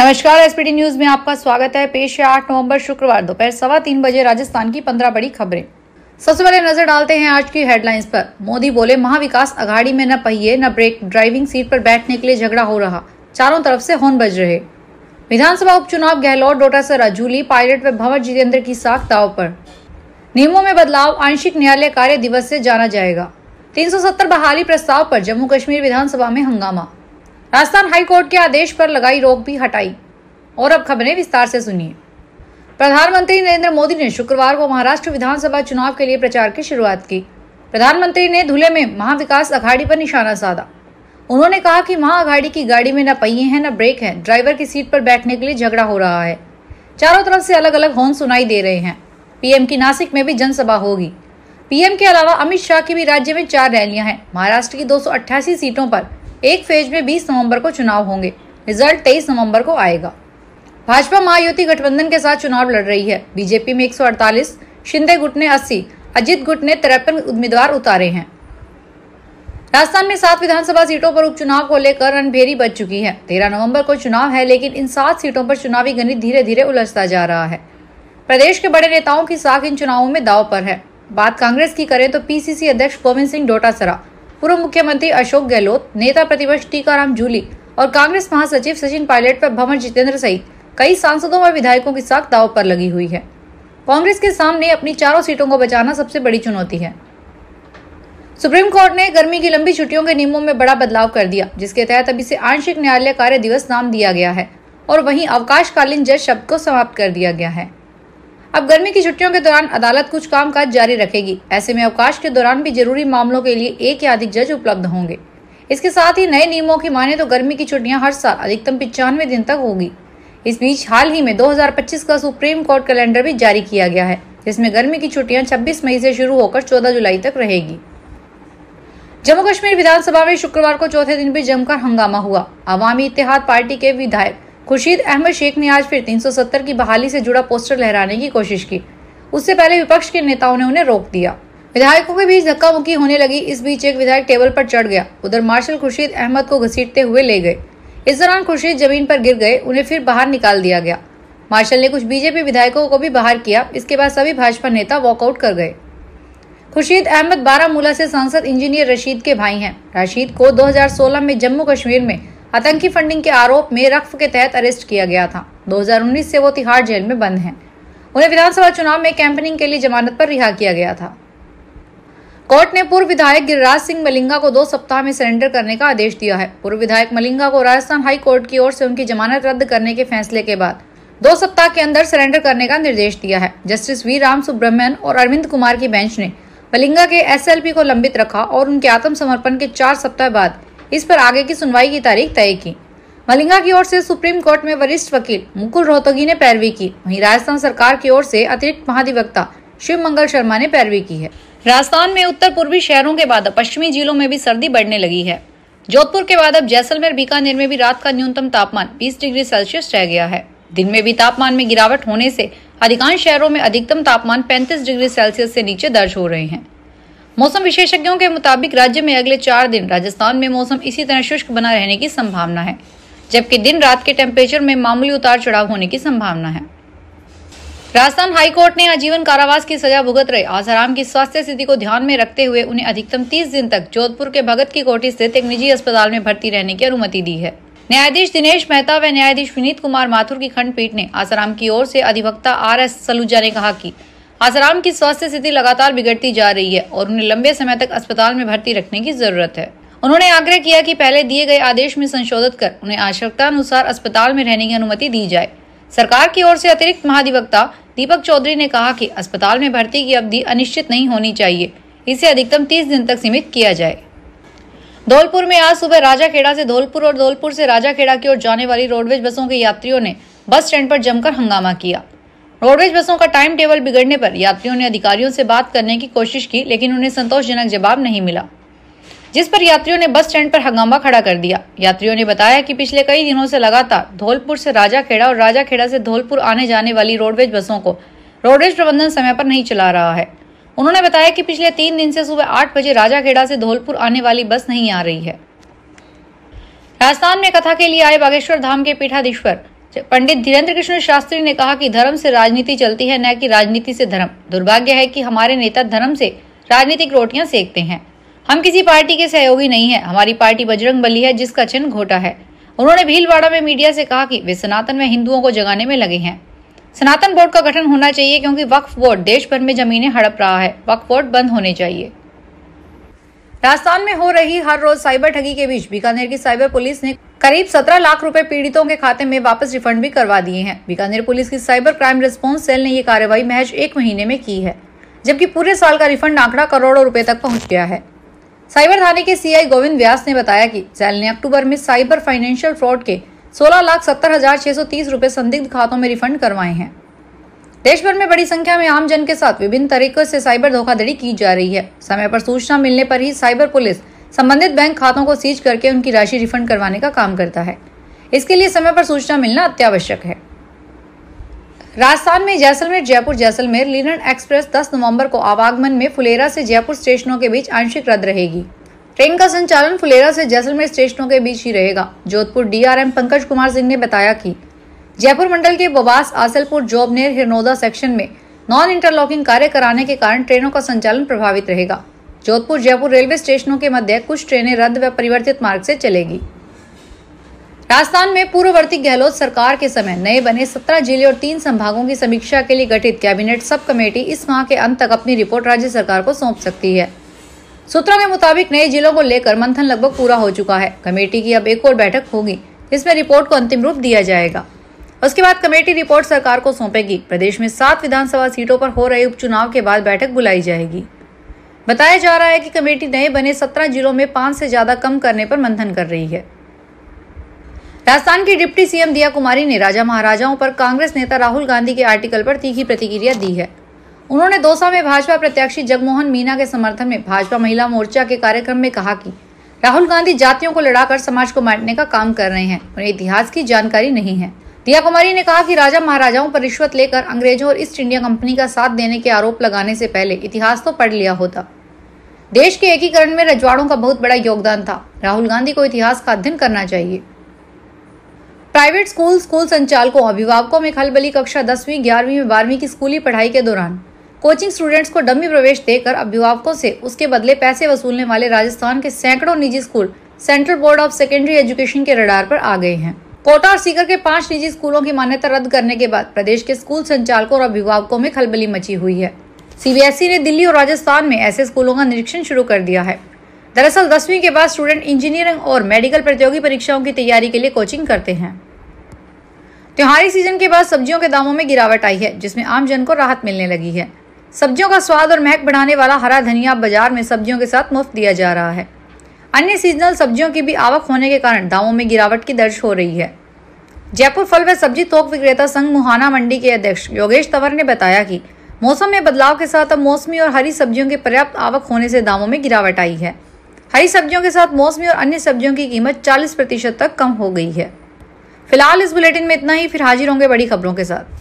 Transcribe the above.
नमस्कार SPT news में आपका स्वागत है पेश है आठ नवंबर शुक्रवार दोपहर सवा तीन बजे राजस्थान की पंद्रह बड़ी खबरें सबसे पहले नजर डालते हैं आज की हेडलाइंस पर मोदी बोले महाविकास अघाड़ी में न पहिए न ब्रेक ड्राइविंग सीट पर बैठने के लिए झगड़ा हो रहा चारों तरफ से हॉर्न बज रहे विधानसभा उपचुनाव गहलोत डोटा से राजूली पायलट व भंवर जितेंद्र की साख दाव पर नियमों में बदलाव आंशिक न्यायालय कार्य दिवस से जाना जाएगा 370 बहाली प्रस्ताव पर जम्मू कश्मीर विधानसभा में हंगामा राजस्थान हाईकोर्ट के आदेश पर लगाई रोक भी हटाई और अब खबरें विस्तार से सुनिए प्रधानमंत्री नरेंद्र मोदी ने शुक्रवार को महाराष्ट्र विधानसभा चुनाव के लिए प्रचार की शुरुआत की प्रधानमंत्री ने धुले में महाविकास आघाड़ी पर निशाना साधा उन्होंने कहा कि महाअघाड़ी की गाड़ी में न पहिए हैं न ब्रेक हैं ड्राइवर की सीट पर बैठने के लिए झगड़ा हो रहा है चारों तरफ से अलग अलग हॉर्न सुनाई दे रहे हैं पीएम की नासिक में भी जनसभा होगी पीएम के अलावा अमित शाह की भी राज्य में चार रैलियां हैं महाराष्ट्र की दो सीटों पर एक फेज में 20 नवंबर को चुनाव होंगे रिजल्ट 23 नवंबर को आएगा भाजपा महायुति गठबंधन के साथ चुनाव लड़ रही है बीजेपी में 148, शिंदे गुट ने 80, अजीत गुट ने तिरपन उम्मीदवार उतारे हैं राजस्थान में सात विधानसभा सीटों पर उपचुनाव को लेकर रणभेरी बच चुकी है तेरह नवंबर को चुनाव है लेकिन इन सात सीटों पर चुनावी गणित धीरे धीरे उलझता जा रहा है प्रदेश के बड़े नेताओं की साख इन चुनावों में दाव पर है बात कांग्रेस की करें तो पीसीसी अध्यक्ष गोविंद सिंह डोटासरा पूर्व मुख्यमंत्री अशोक गहलोत नेता प्रतिपक्ष टीकाराम जूली और कांग्रेस महासचिव सचिन पायलट पर भंवर जितेंद्र सहित कई सांसदों व विधायकों की साख दाव पर लगी हुई है कांग्रेस के सामने अपनी चारों सीटों को बचाना सबसे बड़ी चुनौती है सुप्रीम कोर्ट ने गर्मी की लंबी छुट्टियों के नियमों में बड़ा बदलाव कर दिया जिसके तहत अब इसे आंशिक न्यायालय कार्य दिवस नाम दिया गया है और वहीं अवकाशकालीन जज शब्द को समाप्त कर दिया गया है अब गर्मी की छुट्टियों के दौरान अदालत कुछ कामकाज जारी रखेगी ऐसे में अवकाश के दौरान भी जरूरी मामलों के लिए एक या अधिक जज उपलब्ध होंगे इसके साथ ही नए नियमों की माने तो गर्मी की छुट्टियां हर साल अधिकतम पिचानवे दिन तक होगी इस बीच हाल ही में 2025 का सुप्रीम कोर्ट कैलेंडर भी जारी किया गया है जिसमें गर्मी की छुट्टियां 26 मई से शुरू होकर 14 जुलाई तक रहेगी जम्मू कश्मीर विधानसभा में शुक्रवार को चौथे दिन भी जमकर हंगामा हुआ अवामी इतिहाद पार्टी के विधायक खुर्शीद अहमद शेख ने आज फिर 370 की बहाली से जुड़ा पोस्टर लहराने की कोशिश की उससे पहले विपक्ष के नेताओं ने उन्हें रोक दिया विधायकों के बीच धक्का मुक्की होने लगी इस बीच एक विधायक टेबल पर चढ़ गया उधर मार्शल खुर्शीद अहमद को घसीटते हुए ले गए इस दौरान खुर्शीद जमीन पर गिर गए उन्हें फिर बाहर निकाल दिया गया मार्शल ने कुछ बीजेपी विधायकों को भी बाहर किया इसके बाद सभी भाजपा नेता वॉकआउट कर गए खुर्शीद अहमद बारामूला से सांसद इंजीनियर रशीद के भाई हैं रशीद को 2016 में जम्मू कश्मीर में आतंकी फंडिंग के आरोप में रक्फ के तहत अरेस्ट किया गया था 2019 से वो तिहाड़ जेल में बंद हैं उन्हें विधानसभा चुनाव में कैंपेनिंग के लिए जमानत पर रिहा किया गया था कोर्ट ने पूर्व विधायक गिरिराज सिंह मलिंगा को दो सप्ताह में सरेंडर करने का आदेश दिया है पूर्व विधायक मलिंगा को राजस्थान हाई कोर्ट की ओर से उनकी जमानत रद्द करने के फैसले के बाद दो सप्ताह के अंदर सरेंडर करने का निर्देश दिया है जस्टिस वी राम सुब्रमण्यन और अरविंद कुमार की बेंच ने मलिंगा के एसएलपी को लंबित रखा और उनके आत्मसमर्पण के चार सप्ताह बाद इस पर आगे की सुनवाई की तारीख तय की मलिंगा की ओर से सुप्रीम कोर्ट में वरिष्ठ वकील मुकुल रोहतगी ने पैरवी की वहीं राजस्थान सरकार की ओर से अतिरिक्त महाधिवक्ता शिव मंगल शर्मा ने पैरवी की है राजस्थान में उत्तर पूर्वी शहरों के बाद पश्चिमी जिलों में भी सर्दी बढ़ने लगी है जोधपुर के बाद अब जैसलमेर बीकानेर में भी रात का न्यूनतम तापमान 20 डिग्री सेल्सियस रह गया है दिन में भी तापमान में गिरावट होने से अधिकांश शहरों में अधिकतम तापमान 35 डिग्री सेल्सियस से नीचे दर्ज हो रहे हैं मौसम विशेषज्ञों के मुताबिक राज्य में अगले चार दिन राजस्थान में मौसम इसी तरह शुष्क बना रहने की संभावना है जबकि दिन रात के टेम्परेचर में मामूली उतार चढ़ाव होने की संभावना है राजस्थान हाईकोर्ट ने आजीवन कारावास की सजा भुगत रहे आसाराम की स्वास्थ्य स्थिति को ध्यान में रखते हुए उन्हें अधिकतम 30 दिन तक जोधपुर के भगत की कोठी स्थित एक निजी अस्पताल में भर्ती रहने की अनुमति दी है न्यायाधीश दिनेश मेहता व न्यायाधीश विनीत कुमार माथुर की खंडपीठ ने आसाराम की ओर से अधिवक्ता आर एस सलूजा ने कहा की आसाराम की स्वास्थ्य स्थिति लगातार बिगड़ती जा रही है और उन्हें लंबे समय तक अस्पताल में भर्ती रखने की जरूरत है उन्होंने आग्रह किया कि पहले दिए गए आदेश में संशोधित कर उन्हें आवश्यकता अनुसार अस्पताल में रहने की अनुमति दी जाए सरकार की ओर से अतिरिक्त महाधिवक्ता दीपक चौधरी ने कहा कि अस्पताल में भर्ती की अवधि अनिश्चित नहीं होनी चाहिए इसे अधिकतम 30 दिन तक सीमित किया जाए धौलपुर में आज सुबह राजाखेड़ा से धौलपुर और धौलपुर से राजाखेड़ा की ओर जाने वाली रोडवेज बसों के यात्रियों ने बस स्टैंड पर जमकर हंगामा किया रोडवेज बसों का टाइम टेबल बिगड़ने पर यात्रियों ने अधिकारियों से बात करने की कोशिश की लेकिन उन्हें संतोषजनक जवाब नहीं मिला जिस पर यात्रियों ने बस स्टैंड पर हंगामा खड़ा कर दिया यात्रियों ने बताया कि पिछले कई दिनों से लगातार धौलपुर से राजाखेड़ा और राजाखेड़ा से धौलपुर आने जाने वाली रोडवेज बसों को रोडवेज प्रबंधन समय पर नहीं चला रहा है उन्होंने बताया कि पिछले तीन दिन से सुबह आठ बजे राजाखेड़ा से धौलपुर आने वाली बस नहीं आ रही है राजस्थान में कथा के लिए आए बागेश्वर धाम के पीठाधीश्वर पंडित धीरेन्द्र कृष्ण शास्त्री ने कहा कि धर्म से राजनीति चलती है न कि राजनीति से धर्म दुर्भाग्य है कि हमारे नेता धर्म से राजनीतिक रोटियां सेकते हैं हम किसी पार्टी के सहयोगी नहीं है हमारी पार्टी बजरंग बली है जिसका चिन्ह घोटा है उन्होंने भीलवाड़ा में मीडिया से कहा कि वे सनातन में हिंदुओं को जगाने में लगे हैं सनातन बोर्ड का गठन होना चाहिए क्योंकि वक्फ बोर्ड देश भर में जमीने हड़प रहा है वक्फ बोर्ड बंद होने चाहिए राजस्थान में हो रही हर रोज साइबर ठगी के बीच बीकानेर की साइबर पुलिस ने करीब 17 लाख रुपए पीड़ितों के खाते में वापस रिफंड भी करवा दिए हैं बीकानेर पुलिस की साइबर क्राइम रिस्पॉन्स सेल ने ये कार्रवाई महज एक महीने में की है जबकि पूरे साल का रिफंड आंकड़ा करोड़ों रुपए तक पहुंच गया है साइबर थाने के सी गोविंद व्यास ने बताया की सेल ने अक्टूबर में साइबर फाइनेंशियल फ्रॉड के सोलह लाख सत्तर हजार छह सौ तीस रुपए संदिग्ध खातों में रिफंड करवाए हैं देश भर में बड़ी संख्या में आम जन के साथ विभिन्न तरीकों से साइबर धोखाधड़ी की जा रही है समय पर सूचना मिलने पर ही साइबर पुलिस संबंधित बैंक खातों को सीज करके उनकी राशि रिफंड करवाने का काम करता है इसके लिए समय पर सूचना मिलना अत्यावश्यक है राजस्थान में जैसलमेर जयपुर जैसलमेर लीलन एक्सप्रेस 10 नवंबर को आवागमन में फुलेरा से जयपुर स्टेशनों के बीच आंशिक रद्द रहेगी ट्रेन का संचालन फुलेरा से जैसलमेर स्टेशनों के बीच ही रहेगा जोधपुर डीआरएम पंकज कुमार सिंह ने बताया कि जयपुर मंडल के बवास आसलपुर जॉबनेर हिरनोदा सेक्शन में नॉन इंटरलॉकिंग कार्य कराने के कारण ट्रेनों का संचालन प्रभावित रहेगा जोधपुर जयपुर रेलवे स्टेशनों के मध्य कुछ ट्रेनें रद्द व परिवर्तित मार्ग से चलेगी राजस्थान में पूर्ववर्ती गहलोत सरकार के समय नए बने सत्रह जिले और तीन संभागों की समीक्षा के लिए गठित कैबिनेट सब कमेटी इस माह के अंत तक अपनी रिपोर्ट राज्य सरकार को सौंप सकती है सूत्रों के मुताबिक नए जिलों को लेकर मंथन लगभग पूरा हो चुका है कमेटी की अब एक और बैठक होगी इसमें रिपोर्ट को अंतिम रूप दिया जाएगा उसके बाद कमेटी रिपोर्ट सरकार को सौंपेगी प्रदेश में सात विधानसभा सीटों पर हो रहे उपचुनाव के बाद बैठक बुलाई जाएगी बताया जा रहा है कि कमेटी नए बने सत्रह जिलों में पांच से ज्यादा कम करने पर मंथन कर रही है राजस्थान की डिप्टी सीएम दिया कुमारी ने राजा महाराजाओं पर कांग्रेस नेता राहुल गांधी के आर्टिकल पर तीखी प्रतिक्रिया दी है उन्होंने दोसा में भाजपा प्रत्याशी जगमोहन मीना के समर्थन में भाजपा महिला मोर्चा के कार्यक्रम में कहा कि राहुल गांधी जातियों को लड़ाकर समाज को बांटने का काम कर रहे हैं उन्हें इतिहास की जानकारी नहीं है रिया कुमारी ने कहा कि राजा महाराजाओं पर रिश्वत लेकर अंग्रेजों और ईस्ट इंडिया कंपनी का साथ देने के आरोप लगाने से पहले इतिहास तो पढ़ लिया होता देश के एकीकरण में रजवाड़ों का बहुत बड़ा योगदान था राहुल गांधी को इतिहास का अध्ययन करना चाहिए प्राइवेट स्कूल स्कूल संचालकों अभिभावकों में खलबली कक्षा दसवीं ग्यारहवीं में बारहवीं की स्कूली पढ़ाई के दौरान कोचिंग स्टूडेंट्स को डमी प्रवेश देकर अभिभावकों से उसके बदले पैसे वसूलने वाले राजस्थान के सैकड़ों निजी school central board of secondary education के रडार पर आ गए हैं कोटा और सीकर के पांच निजी स्कूलों की मान्यता रद्द करने के बाद प्रदेश के स्कूल संचालकों और अभिभावकों में खलबली मची हुई है सीबीएसई ने दिल्ली और राजस्थान में ऐसे स्कूलों का निरीक्षण शुरू कर दिया है दरअसल दसवीं के बाद स्टूडेंट इंजीनियरिंग और मेडिकल प्रतियोगी परीक्षाओं की तैयारी के लिए कोचिंग करते हैं त्योहारी सीजन के बाद सब्जियों के दामों में गिरावट आई है जिसमें आम जन को राहत मिलने लगी है सब्जियों का स्वाद और महक बढ़ाने वाला हरा धनिया बाजार में सब्जियों के साथ मुफ्त दिया जा रहा है अन्य सीजनल सब्जियों की भी आवक होने के कारण दामों में गिरावट की दर्ज हो रही है जयपुर फल व सब्जी थोक विक्रेता संघ मुहाना मंडी के अध्यक्ष योगेश तंवर ने बताया कि मौसम में बदलाव के साथ अब मौसमी और हरी सब्जियों के पर्याप्त आवक होने से दामों में गिरावट आई है हरी सब्जियों के साथ मौसमी और अन्य सब्जियों की कीमत 40 प्रतिशत तक कम हो गई है फिलहाल इस बुलेटिन में इतना ही फिर हाजिर होंगे बड़ी खबरों के साथ